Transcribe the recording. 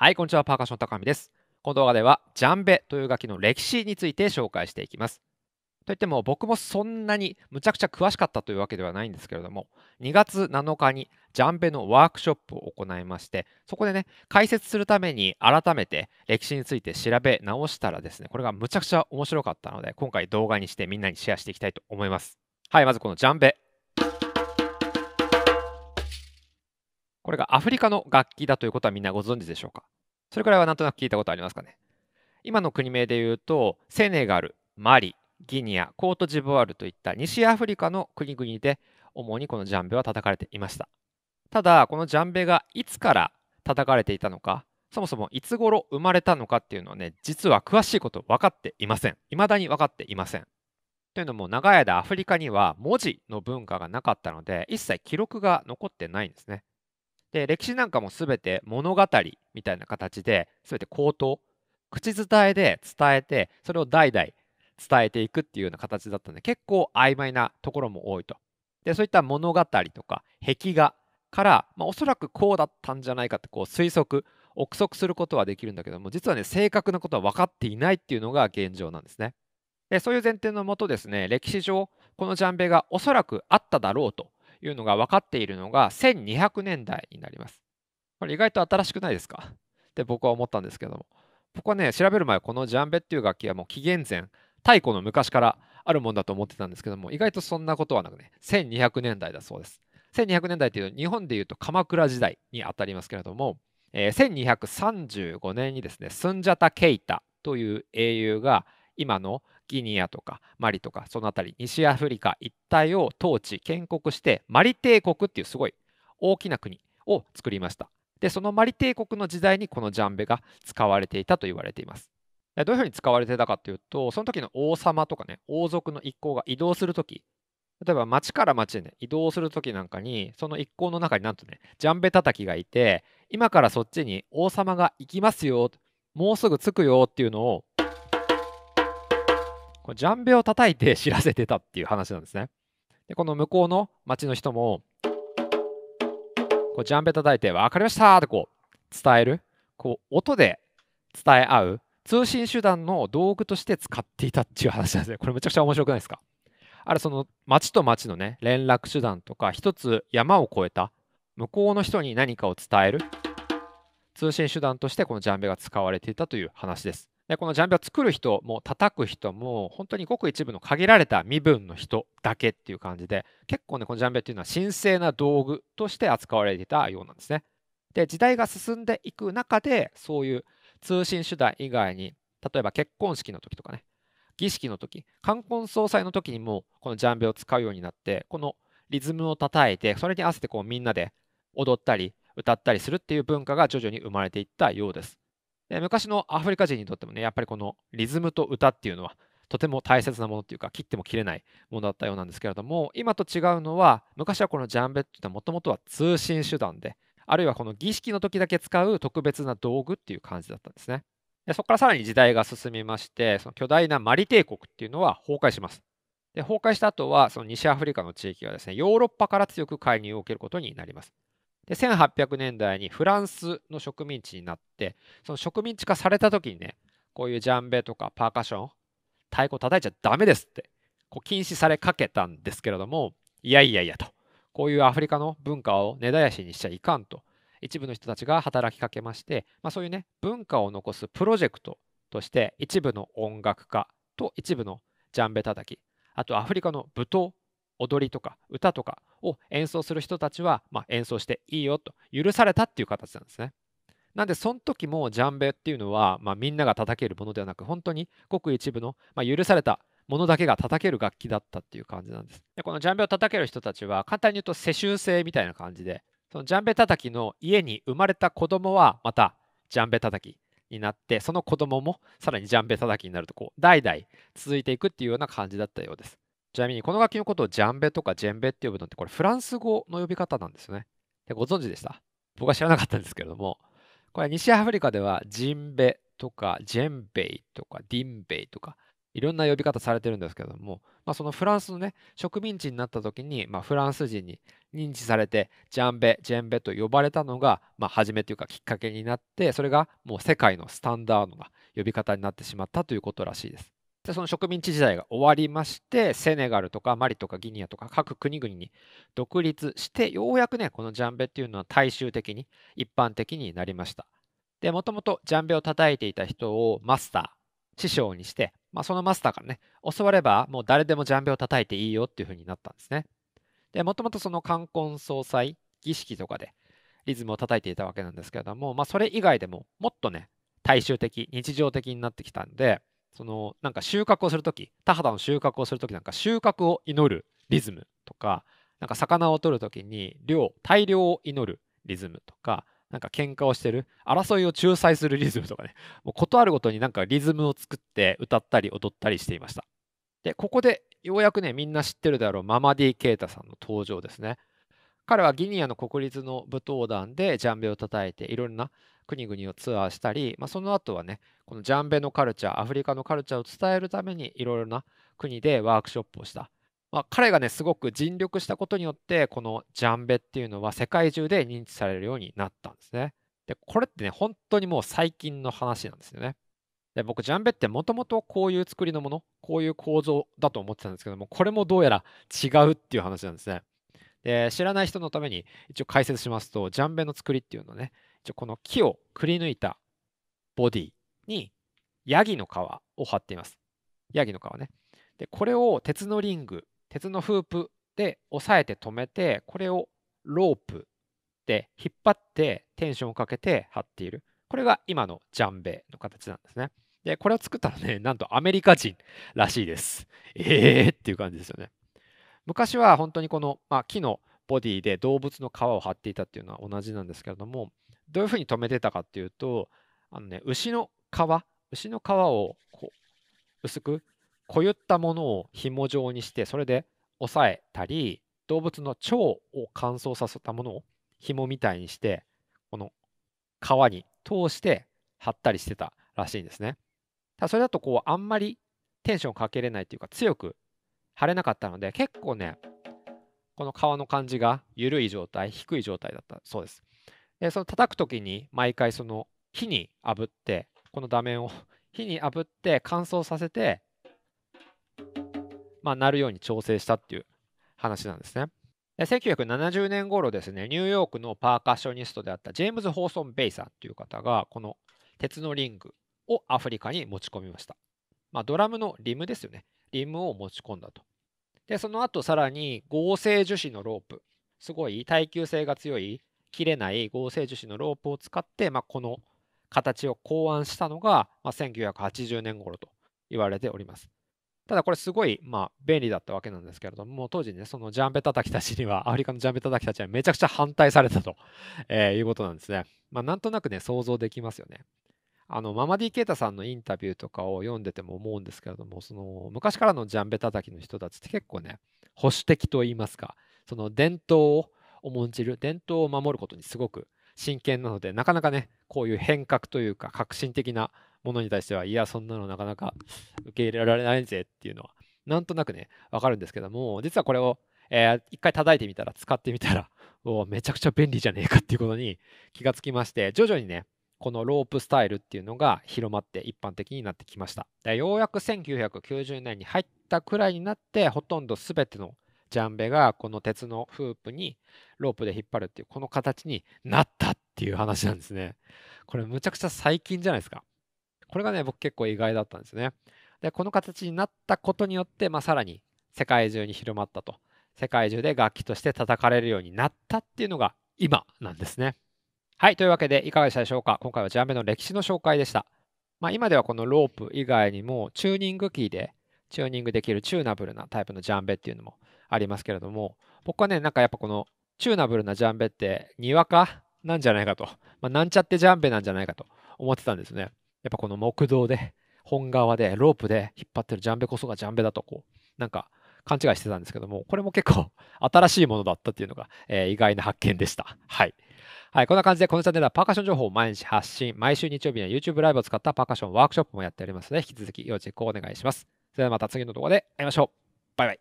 はい、こんにちは。パーカッション高見です。この動画では、ジャンベという楽器の歴史について紹介していきます。といっても、僕もそんなにむちゃくちゃ詳しかったというわけではないんですけれども、2月7日にジャンベのワークショップを行いまして、そこでね、解説するために改めて歴史について調べ直したらですね、これがむちゃくちゃ面白かったので、今回動画にしてみんなにシェアしていきたいと思います。はい、まずこのジャンベ。これがアフリカの楽器だということはみんなご存知でしょうかそれくらいはなんとなく聞いたことありますかね今の国名で言うと、セネガル、マリ、ギニア、コートジボワールといった西アフリカの国々で主にこのジャンベは叩かれていました。ただ、このジャンベがいつから叩かれていたのか、そもそもいつ頃生まれたのかっていうのはね、実は詳しいこと分かっていません。未だに分かっていません。というのも、長い間アフリカには文字の文化がなかったので、一切記録が残ってないんですね。で歴史なんかも全て物語みたいな形で全て口頭口伝えで伝えてそれを代々伝えていくっていうような形だったので結構曖昧なところも多いとでそういった物語とか壁画から、まあ、おそらくこうだったんじゃないかってこう推測憶測することはできるんだけども実はね正確なことは分かっていないっていうのが現状なんですねでそういう前提のもとですね歴史上このジャンベがおそらくあっただろうというのが分かっているのが1200年代になります。これ意外と新しくないですかって僕は思ったんですけども。僕はね、調べる前、このジャンベっていう楽器はもう紀元前、太古の昔からあるもんだと思ってたんですけども、意外とそんなことはなくね、1200年代だそうです。1200年代っていうと、日本でいうと鎌倉時代にあたりますけれども、えー、1235年にですね、スンジャタ・ケイタという英雄が、今のギニアとかマリとかその辺り西アフリカ一帯を統治建国してマリ帝国っていうすごい大きな国を作りましたでそのマリ帝国の時代にこのジャンベが使われていたと言われていますどういうふうに使われてたかっていうとその時の王様とかね王族の一行が移動する時例えば町から町へね移動する時なんかにその一行の中になんとねジャンベ叩きがいて今からそっちに王様が行きますよもうすぐ着くよっていうのをこジャンベを叩いて知らせてたっていう話なんですね。でこの向こうの町の人もこうジャンベ叩いて「分かりました!」ってこう伝えるこう音で伝え合う通信手段の道具として使っていたっていう話なんですね。これめちゃくちゃ面白くないですかあれその町と町のね連絡手段とか一つ山を越えた向こうの人に何かを伝える通信手段としてこのジャンベが使われていたという話です。でこのジャンベを作る人も叩く人も本当にごく一部の限られた身分の人だけっていう感じで結構ねこのジャンベっていうのは神聖な道具として扱われていたようなんですね。で時代が進んでいく中でそういう通信手段以外に例えば結婚式の時とかね儀式の時冠婚葬祭の時にもこのジャンベを使うようになってこのリズムを叩いてそれに合わせてこうみんなで踊ったり歌ったりするっていう文化が徐々に生まれていったようです。昔のアフリカ人にとってもね、やっぱりこのリズムと歌っていうのはとても大切なものっていうか切っても切れないものだったようなんですけれども今と違うのは昔はこのジャンベっていうのはもともとは通信手段であるいはこの儀式の時だけ使う特別な道具っていう感じだったんですねでそこからさらに時代が進みましてその巨大なマリ帝国っていうのは崩壊しますで崩壊した後はその西アフリカの地域はですねヨーロッパから強く介入を受けることになりますで1800年代にフランスの植民地になってその植民地化された時にねこういうジャンベとかパーカッション太鼓叩いちゃダメですってこう禁止されかけたんですけれどもいやいやいやとこういうアフリカの文化を根絶やしにしちゃいかんと一部の人たちが働きかけまして、まあ、そういうね文化を残すプロジェクトとして一部の音楽家と一部のジャンベ叩きあとアフリカの舞踏踊りとか歌とかを演奏する人たちは、まあ、演奏していいよと許されたっていう形なんですね。なんでその時もジャンベっていうのは、まあ、みんなが叩けるものではなく本当にごく一部の、まあ、許されたものだけが叩ける楽器だったっていう感じなんです。でこのジャンベを叩ける人たちは簡単に言うと世襲制みたいな感じでそのジャンベ叩きの家に生まれた子供はまたジャンベ叩きになってその子供もさらにジャンベ叩きになるとこう代々続いていくっていうような感じだったようです。ちなみにこの楽器のことをジャンベとかジェンベって呼ぶのってこれフランス語の呼び方なんですよね。でご存知でした僕は知らなかったんですけれども、これ西アフリカではジンベとかジェンベイとかディンベイとかいろんな呼び方されてるんですけれども、まあ、そのフランスのね植民地になった時に、まあ、フランス人に認知されてジャンベジェンベと呼ばれたのが、まあ、初めというかきっかけになってそれがもう世界のスタンダードな呼び方になってしまったということらしいです。でその植民地時代が終わりましてセネガルとかマリとかギニアとか各国々に独立してようやくねこのジャンベっていうのは大衆的に一般的になりましたでもともとジャンベを叩いていた人をマスター師匠にして、まあ、そのマスターからね教わればもう誰でもジャンベを叩いていいよっていう風になったんですねでもともとその冠婚葬祭儀式とかでリズムを叩いていたわけなんですけれども、まあ、それ以外でももっとね大衆的日常的になってきたんでそのなんか収穫をする時田畑の収穫をする時なんか収穫を祈るリズムとかなんか魚を取る時に量大量を祈るリズムとかなんか喧嘩をしてる争いを仲裁するリズムとかねもうことあるごとになんかリズムを作って歌ったり踊ったりしていましたでここでようやくねみんな知ってるであろうママディ・ケイタさんの登場ですね彼はギニアの国立の舞踏団でジャンベを叩いていろんな国々をツアーしたり、まあ、その後はねこのジャンベのカルチャーアフリカのカルチャーを伝えるためにいろいろな国でワークショップをした、まあ、彼がねすごく尽力したことによってこのジャンベっていうのは世界中で認知されるようになったんですねでこれってね本当にもう最近の話なんですよねで僕ジャンベってもともとこういう作りのものこういう構造だと思ってたんですけどもこれもどうやら違うっていう話なんですねで知らない人のために一応解説しますと、ジャンベの作りっていうのね、一応この木をくり抜いたボディにヤギの皮を貼っています。ヤギの皮ね。で、これを鉄のリング、鉄のフープで押さえて止めて、これをロープで引っ張ってテンションをかけて貼っている。これが今のジャンベの形なんですね。で、これを作ったのね、なんとアメリカ人らしいです。えーっていう感じですよね。昔は本当にこの、まあ、木のボディで動物の皮を張っていたっていうのは同じなんですけれどもどういうふうに留めてたかっていうとあの、ね、牛の皮牛の皮をこう薄くこゆったものを紐状にしてそれで押さえたり動物の腸を乾燥させたものを紐みたいにしてこの皮に通して貼ったりしてたらしいんですね。ただそれだとこうあんまりテンションかけれないというか強く貼れなかったので、結構ね、この皮の感じが緩い状態、低い状態だったそうです。で、その叩く時に毎回その火に炙って、この座面を火に炙って乾燥させて、まあ、なるように調整したっていう話なんですね。で1970年頃ですね、ニューヨークのパーカッショニストであったジェームズ・ホーソン・ベイさんていう方が、この鉄のリングをアフリカに持ち込みました。まあ、ドラムのリムですよね。リムを持ち込んだと。で、その後さらに合成樹脂のロープ、すごい耐久性が強い、切れない合成樹脂のロープを使って、まあ、この形を考案したのが、まあ、1980年頃と言われております。ただこれすごい、まあ、便利だったわけなんですけれども、当時ね、そのジャンベ叩きたちには、アフリカのジャンベ叩きたちはめちゃくちゃ反対されたと、えー、いうことなんですね。まあ、なんとなくね、想像できますよね。あのママディ・ケータさんのインタビューとかを読んでても思うんですけれどもその昔からのジャンベ叩きの人たちって結構ね保守的と言いますかその伝統を重んじる伝統を守ることにすごく真剣なのでなかなかねこういう変革というか革新的なものに対してはいやそんなのなかなか受け入れられないぜっていうのはなんとなくねわかるんですけども実はこれを、えー、一回叩いてみたら使ってみたらおめちゃくちゃ便利じゃねえかっていうことに気がつきまして徐々にねこのロープスタイルっていうのが広まって一般的になってきました。ようやく1990年に入ったくらいになってほとんど全てのジャンベがこの鉄のフープにロープで引っ張るっていうこの形になったっていう話なんですね。これむちゃくちゃ最近じゃないですか。これがね僕結構意外だったんですね。でこの形になったことによって、まあ、さらに世界中に広まったと世界中で楽器として叩かれるようになったっていうのが今なんですね。はい、というわけでいかがでしたでしょうか今回はジャンベの歴史の紹介でした。まあ、今ではこのロープ以外にもチューニングキーでチューニングできるチューナブルなタイプのジャンベっていうのもありますけれども僕はねなんかやっぱこのチューナブルなジャンベってにわかなんじゃないかと、まあ、なんちゃってジャンベなんじゃないかと思ってたんですねやっぱこの木道で本側でロープで引っ張ってるジャンベこそがジャンベだとこうなんか勘違いしてたんですけどもこれも結構新しいものだったっていうのが、えー、意外な発見でしたはい。はい、こんな感じでこのチャンネルはパーカッション情報を毎日発信、毎週日曜日には YouTube ライブを使ったパーカッションワークショップもやっておりますので、引き続き要チェックをお願いします。それではまた次の動画で会いましょう。バイバイ。